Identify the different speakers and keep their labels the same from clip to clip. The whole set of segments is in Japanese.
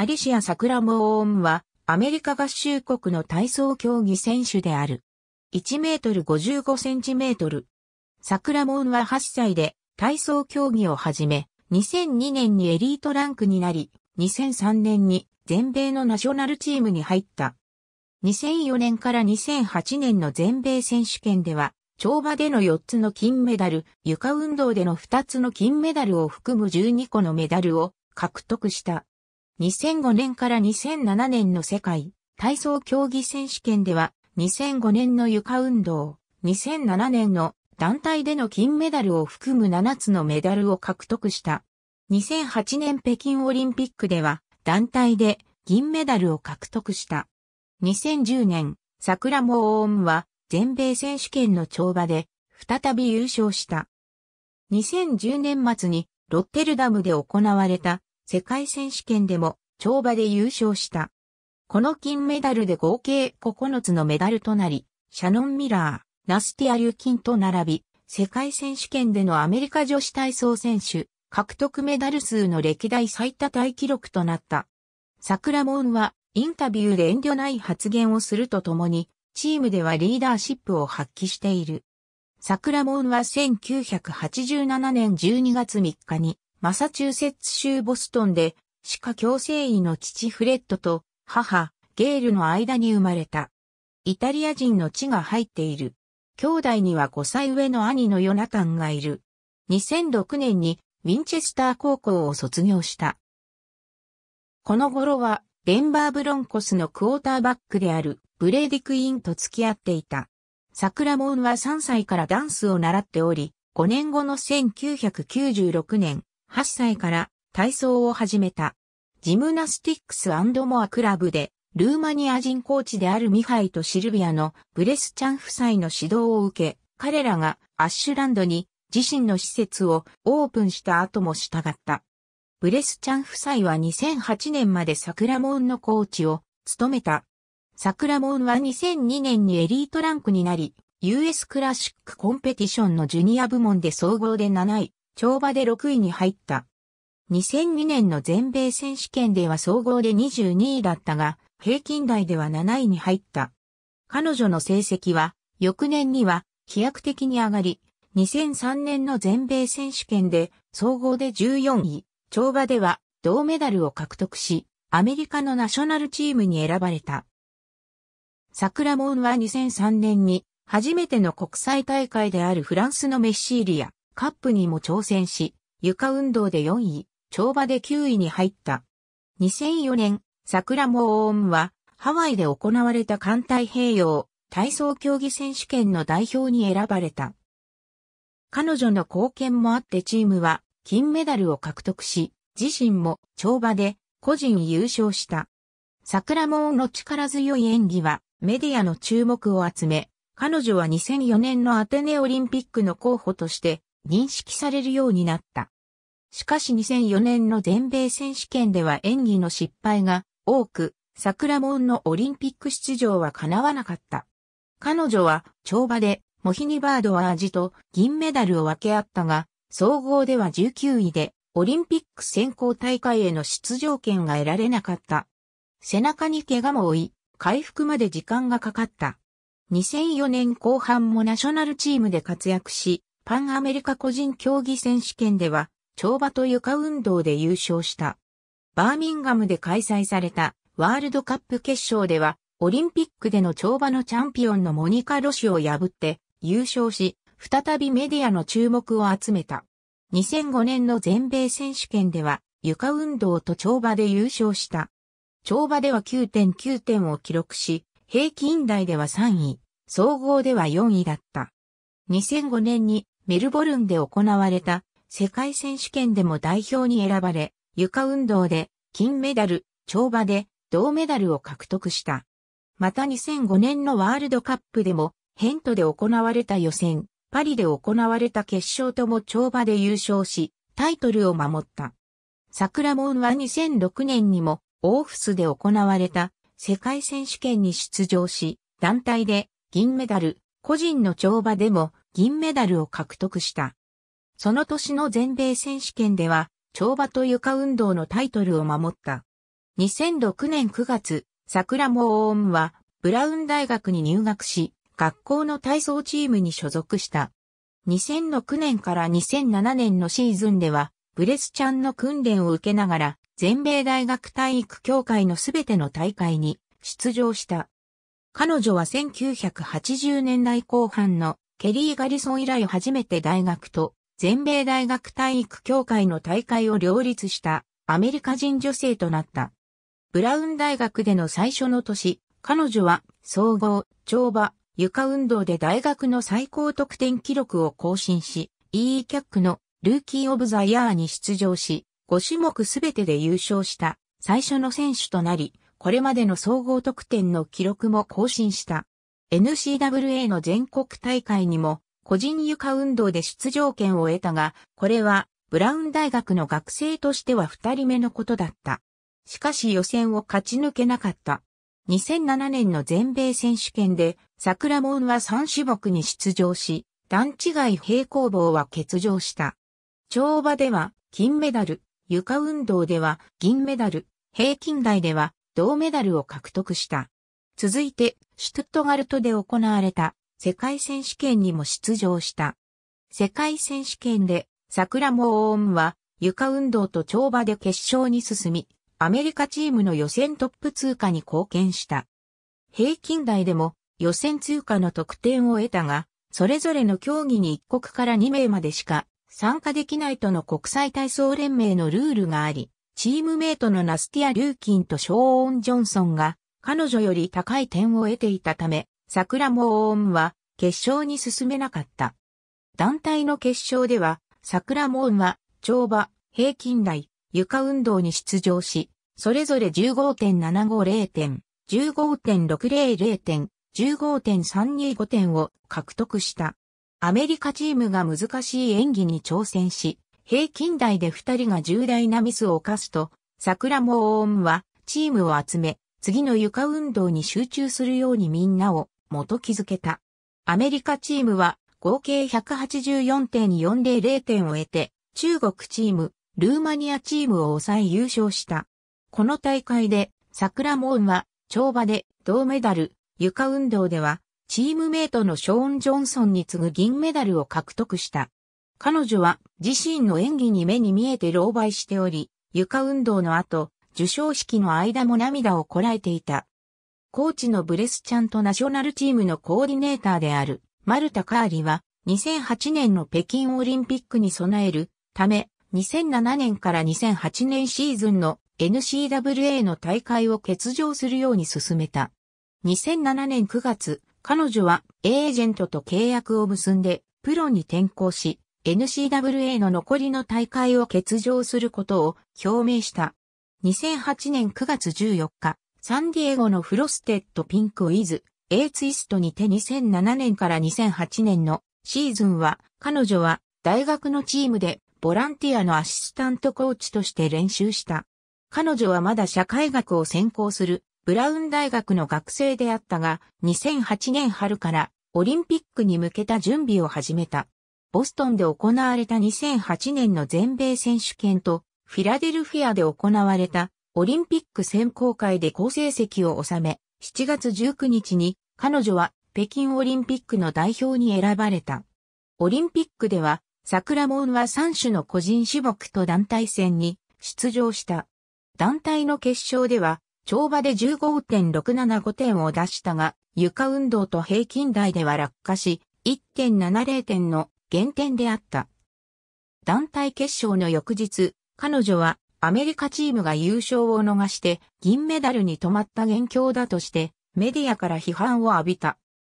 Speaker 1: アリシア・サクラモーンは、アメリカ合衆国の体操競技選手である。1メートル55センチメートル。サクラモーンは8歳で体操競技を始め、2002年にエリートランクになり、2003年に全米のナショナルチームに入った。2004年から2008年の全米選手権では、跳馬での4つの金メダル、床運動での2つの金メダルを含む12個のメダルを獲得した。2005年から2007年の世界体操競技選手権では2005年の床運動、2007年の団体での金メダルを含む7つのメダルを獲得した。2008年北京オリンピックでは団体で銀メダルを獲得した。2010年、桜モーンは全米選手権の跳馬で再び優勝した。2010年末にロッテルダムで行われた世界選手権でも跳馬で優勝した。この金メダルで合計9つのメダルとなり、シャノン・ミラー、ナスティア・リュキンと並び、世界選手権でのアメリカ女子体操選手、獲得メダル数の歴代最多タイ記録となった。サクラーンは、インタビューで遠慮ない発言をするとともに、チームではリーダーシップを発揮している。サクラーンは1987年12月3日に、マサチューセッツ州ボストンで、歯科矯正医の父フレッドと母、ゲールの間に生まれた。イタリア人の血が入っている。兄弟には5歳上の兄のヨナタンがいる。2006年にウィンチェスター高校を卒業した。この頃はデンバーブロンコスのクォーターバックであるブレーディクイーンと付き合っていた。サクラーンは3歳からダンスを習っており、5年後の1996年、8歳から体操を始めた。ジムナスティックスモアクラブで、ルーマニア人コーチであるミハイとシルビアのブレスチャン夫妻の指導を受け、彼らがアッシュランドに自身の施設をオープンした後も従った。ブレスチャン夫妻は2008年まで桜門のコーチを務めた。桜門は2002年にエリートランクになり、US クラシックコンペティションのジュニア部門で総合で7位。跳馬で6位に入った。2002年の全米選手権では総合で22位だったが、平均台では7位に入った。彼女の成績は、翌年には飛躍的に上がり、2003年の全米選手権で総合で14位、跳馬では銅メダルを獲得し、アメリカのナショナルチームに選ばれた。桜門は2003年に初めての国際大会であるフランスのメッシーリア、カップにも挑戦し、床運動で4位、跳馬で9位に入った。2004年、桜もオーンは、ハワイで行われた艦太平洋体操競技選手権の代表に選ばれた。彼女の貢献もあってチームは金メダルを獲得し、自身も跳馬で個人優勝した。桜門の力強い演技はメディアの注目を集め、彼女は2004年のアテネオリンピックの候補として認識されるようになった。しかし2004年の全米選手権では演技の失敗が多く、桜門のオリンピック出場は叶わなかった。彼女は跳馬でモヒニバードは味と銀メダルを分け合ったが、総合では19位でオリンピック選考大会への出場権が得られなかった。背中に怪我も負い、回復まで時間がかかった。2004年後半もナショナルチームで活躍し、パンアメリカ個人競技選手権では、跳馬と床運動で優勝した。バーミンガムで開催されたワールドカップ決勝では、オリンピックでの跳馬のチャンピオンのモニカ・ロシを破って優勝し、再びメディアの注目を集めた。2005年の全米選手権では、床運動と跳馬で優勝した。跳馬では9.9点を記録し、平均台では3位、総合では4位だった。2005年にメルボルンで行われた世界選手権でも代表に選ばれ、床運動で金メダル、跳馬で銅メダルを獲得した。また2005年のワールドカップでも、ヘントで行われた予選、パリで行われた決勝とも跳馬で優勝し、タイトルを守った。桜門は2006年にも、オーフスで行われた世界選手権に出場し、団体で銀メダル、個人の跳馬でも銀メダルを獲得した。その年の全米選手権では、跳馬と床運動のタイトルを守った。2006年9月、桜もオーンは、ブラウン大学に入学し、学校の体操チームに所属した。2006年から2007年のシーズンでは、ブレスちゃんの訓練を受けながら、全米大学体育協会のすべての大会に出場した。彼女は1980年代後半のケリー・ガリソン以来初めて大学と全米大学体育協会の大会を両立したアメリカ人女性となった。ブラウン大学での最初の年、彼女は総合、跳馬、床運動で大学の最高得点記録を更新し、EE キャックのルーキー・オブ・ザ・ヤーに出場し、5種目すべてで優勝した最初の選手となり、これまでの総合得点の記録も更新した。NCWA の全国大会にも個人床運動で出場権を得たが、これはブラウン大学の学生としては二人目のことだった。しかし予選を勝ち抜けなかった。2007年の全米選手権で、桜門は3種目に出場し、段違い平行棒は欠場した。跳馬では金メダル、床運動では銀メダル、平均台では銅メダルを獲得した。続いて、シュトゥットガルトで行われた世界選手権にも出場した。世界選手権で、桜もオーンは床運動と跳馬で決勝に進み、アメリカチームの予選トップ通過に貢献した。平均台でも予選通過の得点を得たが、それぞれの競技に1国から2名までしか参加できないとの国際体操連盟のルールがあり、チームメイトのナスティア・ルーキンとショーン・ジョンソンが彼女より高い点を得ていたため、桜オウムは決勝に進めなかった。団体の決勝では、桜オウムは跳馬、平均台、床運動に出場し、それぞれ15.750点、15.600点、15.325点を獲得した。アメリカチームが難しい演技に挑戦し、平均台で2人が重大なミスを犯すと、桜もオウムはチームを集め、次の床運動に集中するようにみんなを元気づけた。アメリカチームは合計184.400点を得て、中国チーム、ルーマニアチームを抑え優勝した。この大会で、サクラモーンは、跳馬で銅メダル、床運動では、チームメイトのショーン・ジョンソンに次ぐ銀メダルを獲得した。彼女は自身の演技に目に見えて狼狽しており、床運動の後、受賞式の間も涙をこらえていた。コーチのブレスチャントナショナルチームのコーディネーターであるマルタ・カーリは2008年の北京オリンピックに備えるため2007年から2008年シーズンの NCWA の大会を欠場するように進めた。2007年9月、彼女はエージェントと契約を結んでプロに転向し、NCWA の残りの大会を欠場することを表明した。2008年9月14日、サンディエゴのフロステッドピンクウィズ、エーツイストにて2007年から2008年のシーズンは、彼女は大学のチームでボランティアのアシスタントコーチとして練習した。彼女はまだ社会学を専攻するブラウン大学の学生であったが、2008年春からオリンピックに向けた準備を始めた。ボストンで行われた2008年の全米選手権とフィラデルフィアで行われたオリンピック選考会で好成績を収め、7月19日に彼女は北京オリンピックの代表に選ばれた。オリンピックでは桜門は3種の個人種目と団体戦に出場した。団体の決勝では跳馬で15.675点を出したが、床運動と平均台では落下し、1.70点の減点であった。団体決勝の翌日、彼女はアメリカチームが優勝を逃して銀メダルに止まった元凶だとしてメディアから批判を浴びた。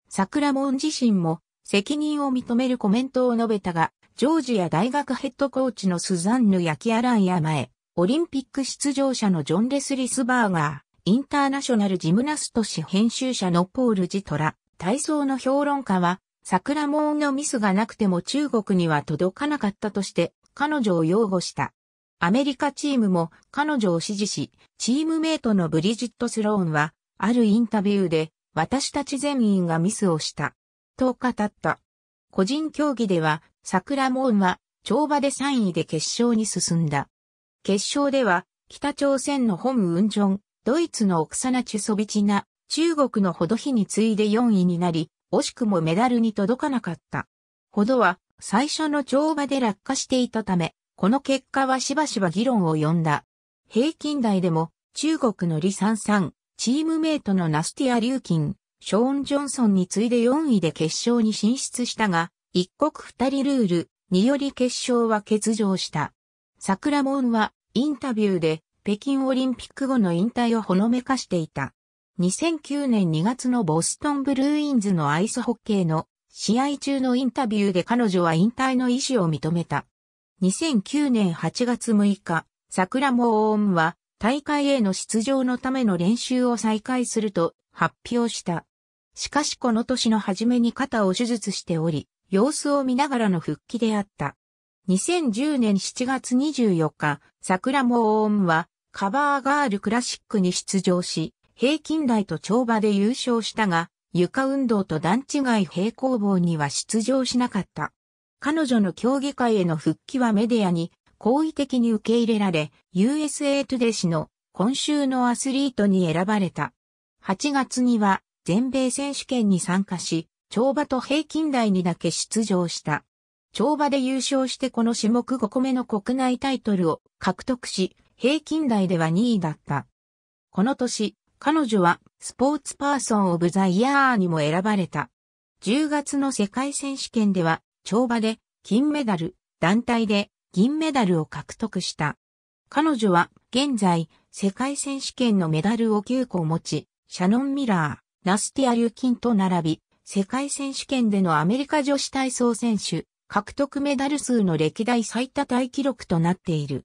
Speaker 1: 桜門自身も責任を認めるコメントを述べたが、ジョージア大学ヘッドコーチのスザンヌ・ヤキアランや前、オリンピック出場者のジョン・レスリスバーガー、インターナショナルジムナスト氏編集者のポール・ジトラ、体操の評論家は、桜門のミスがなくても中国には届かなかったとして、彼女を擁護した。アメリカチームも彼女を支持し、チームメイトのブリジット・スローンは、あるインタビューで、私たち全員がミスをした。と語った。個人競技では、桜門は、跳馬で3位で決勝に進んだ。決勝では、北朝鮮のホム・ウンジョン、ドイツのオクサナ・チュソビチナ、中国のほどヒに次いで4位になり、惜しくもメダルに届かなかった。ほどは、最初の跳馬で落下していたため、この結果はしばしば議論を呼んだ。平均台でも、中国の李三三、チームメイトのナスティア・リュウキン、ショーン・ジョンソンに次いで4位で決勝に進出したが、一国二人ルールにより決勝は欠場した。桜門はインタビューで北京オリンピック後の引退をほのめかしていた。2009年2月のボストンブルーインズのアイスホッケーの試合中のインタビューで彼女は引退の意思を認めた。2009年8月6日、桜もオーンは大会への出場のための練習を再開すると発表した。しかしこの年の初めに肩を手術しており、様子を見ながらの復帰であった。2010年7月24日、桜もオーンはカバーガールクラシックに出場し、平均台と跳馬で優勝したが、床運動と段違い平行棒には出場しなかった。彼女の競技会への復帰はメディアに好意的に受け入れられ、USA トゥデ氏の今週のアスリートに選ばれた。8月には全米選手権に参加し、跳馬と平均台にだけ出場した。跳馬で優勝してこの種目5個目の国内タイトルを獲得し、平均台では2位だった。この年、彼女はスポーツパーソンオブザイヤーにも選ばれた。10月の世界選手権では跳馬で金メダル、団体で銀メダルを獲得した。彼女は現在世界選手権のメダルを9個持ち、シャノン・ミラー、ナスティア・リュキンと並び、世界選手権でのアメリカ女子体操選手、獲得メダル数の歴代最多タイ記録となっている。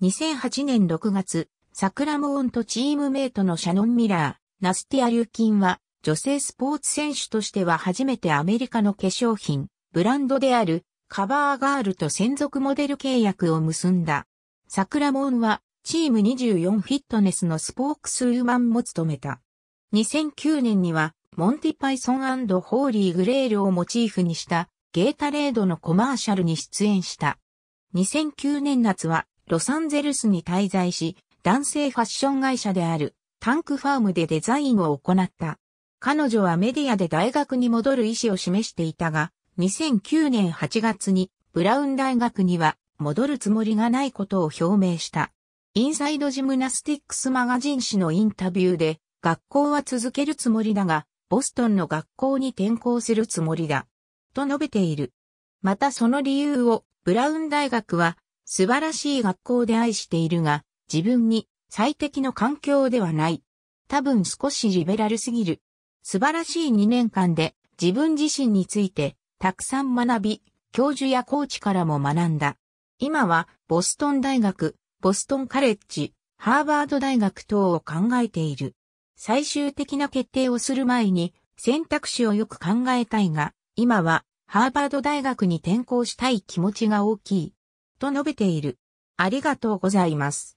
Speaker 1: 2008年6月、サクラモーンとチームメイトのシャノン・ミラー、ナスティア・リュキンは、女性スポーツ選手としては初めてアメリカの化粧品、ブランドであるカバーガールと専属モデル契約を結んだ。桜門はチーム24フィットネスのスポークスウーマンも務めた。2009年にはモンティパイソンホーリーグレールをモチーフにしたゲータレードのコマーシャルに出演した。2009年夏はロサンゼルスに滞在し、男性ファッション会社であるタンクファームでデザインを行った。彼女はメディアで大学に戻る意思を示していたが、2009年8月にブラウン大学には戻るつもりがないことを表明した。インサイドジムナスティックスマガジン誌のインタビューで、学校は続けるつもりだが、ボストンの学校に転校するつもりだ。と述べている。またその理由を、ブラウン大学は、素晴らしい学校で愛しているが、自分に最適の環境ではない。多分少しリベラルすぎる。素晴らしい2年間で自分自身についてたくさん学び、教授やコーチからも学んだ。今は、ボストン大学、ボストンカレッジ、ハーバード大学等を考えている。最終的な決定をする前に、選択肢をよく考えたいが、今は、ハーバード大学に転校したい気持ちが大きい。と述べている。ありがとうございます。